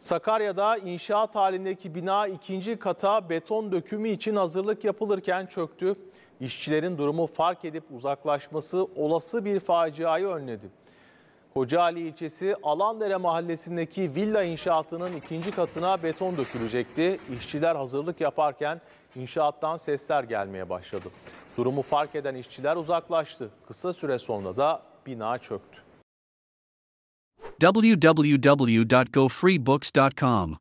Sakarya'da inşaat halindeki bina ikinci kata beton dökümü için hazırlık yapılırken çöktü. İşçilerin durumu fark edip uzaklaşması olası bir faciayı önledi. Kocaeli ilçesi Alandere mahallesindeki villa inşaatının ikinci katına beton dökülecekti. İşçiler hazırlık yaparken inşaattan sesler gelmeye başladı. Durumu fark eden işçiler uzaklaştı. Kısa süre sonra da bina çöktü. www.gofreebooks.com.